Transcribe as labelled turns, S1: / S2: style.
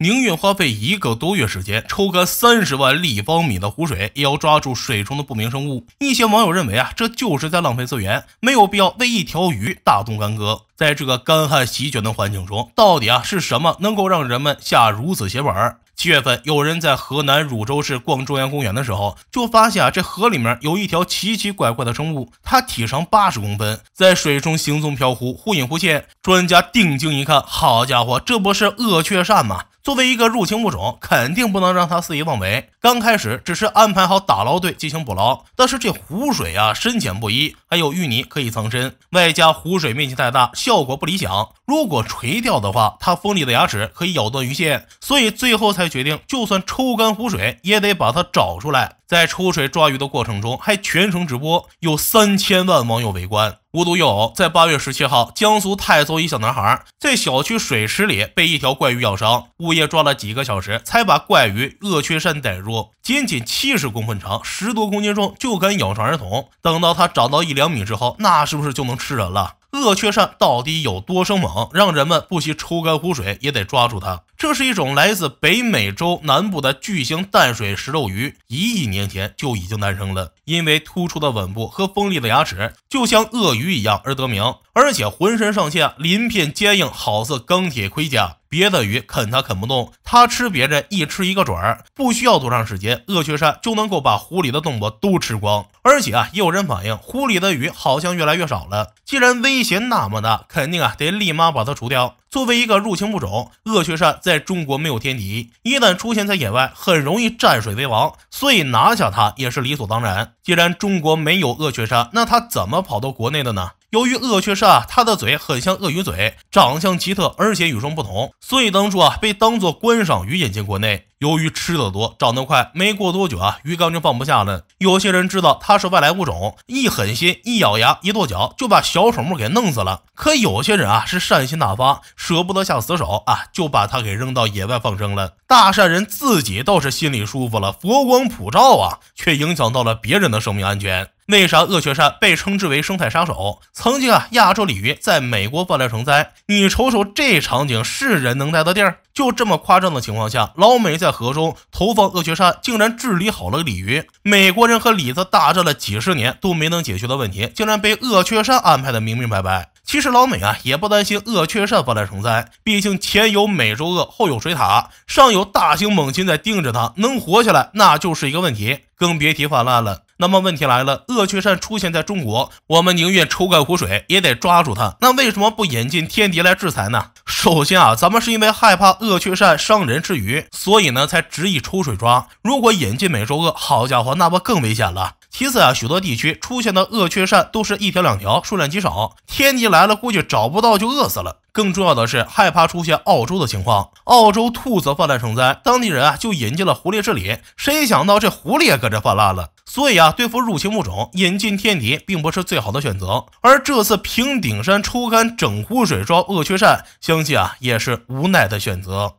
S1: 宁愿花费一个多月时间抽干三十万立方米的湖水，也要抓住水中的不明生物。一些网友认为啊，这就是在浪费资源，没有必要为一条鱼大动干戈。在这个干旱席卷的环境中，到底啊是什么能够让人们下如此血本？七月份，有人在河南汝州市逛中央公园的时候，就发现啊，这河里面有一条奇奇怪怪的生物，它体长八十公分，在水中行踪飘忽，忽隐忽现。专家定睛一看，好家伙，这不是鳄雀鳝吗？作为一个入侵物种，肯定不能让他肆意妄为。刚开始只是安排好打捞队进行捕捞，但是这湖水啊，深浅不一，还有淤泥可以藏身，外加湖水面积太大，效果不理想。如果垂钓的话，它锋利的牙齿可以咬断鱼线，所以最后才决定，就算抽干湖水，也得把它找出来。在抽水抓鱼的过程中，还全程直播，有三千万网友围观。无独有偶，在八月十七号，江苏泰州一小男孩在小区水池里被一条怪鱼咬伤，物业抓了几个小时才把怪鱼鳄雀鳝逮住，仅仅七十公分长，十多公斤重，就敢咬伤儿童。等到它长到一两米之后，那是不是就能吃人了？鳄雀鳝到底有多生猛，让人们不惜抽干湖水也得抓住它。这是一种来自北美洲南部的巨型淡水食肉鱼，一亿年前就已经诞生了。因为突出的吻部和锋利的牙齿，就像鳄鱼一样而得名。而且浑身上下鳞片坚硬，好似钢铁盔甲，别的鱼啃它啃不动，它吃别人一吃一个准儿，不需要多长时间，鳄雀鳝就能够把湖里的动物都吃光。而且啊，也有人反映湖里的鱼好像越来越少了。既然威胁那么大，肯定啊得立马把它除掉。作为一个入侵物种，鳄雀鳝在中国没有天敌，一旦出现在野外，很容易占水为王，所以拿下它也是理所当然。既然中国没有鳄雀鳝，那它怎么跑到国内的呢？由于鳄雀鳝，它的嘴很像鳄鱼嘴，长相奇特，而且与众不同，所以当初啊被当做观赏鱼引进国内。由于吃的多，长得快，没过多久啊，鱼缸就放不下了。有些人知道它是外来物种，一狠心，一咬牙，一跺脚，就把小丑木给弄死了。可有些人啊，是善心大发，舍不得下死手啊，就把它给扔到野外放生了。大善人自己倒是心里舒服了，佛光普照啊，却影响到了别人的生命安全。那啥，恶雀鳝被称之为生态杀手。曾经啊，亚洲鲤鱼在美国泛滥成灾，你瞅瞅这场景，是人能待的地儿？就这么夸张的情况下，老美在河中投放恶雀鳝，竟然治理好了鲤鱼。美国人和鲤子大战了几十年都没能解决的问题，竟然被恶雀鳝安排的明明白白。其实老美啊，也不担心恶雀鳝泛滥成灾，毕竟前有美洲鳄，后有水獭，上有大型猛禽在盯着它，能活下来那就是一个问题，更别提泛滥了。那么问题来了，鳄雀鳝出现在中国，我们宁愿抽干湖水也得抓住它。那为什么不引进天敌来制裁呢？首先啊，咱们是因为害怕鳄雀鳝伤人吃鱼，所以呢才执意抽水抓。如果引进美洲鳄，好家伙，那不更危险了？其次啊，许多地区出现的鳄雀鳝都是一条两条，数量极少，天敌来了估计找不到就饿死了。更重要的是，害怕出现澳洲的情况。澳洲兔子泛滥成灾，当地人啊就引进了狐狸治理。谁想到这狐狸也跟着泛滥了。所以啊，对付入侵物种，引进天敌并不是最好的选择。而这次平顶山抽干整湖水抓鳄雀鳝，相信啊也是无奈的选择。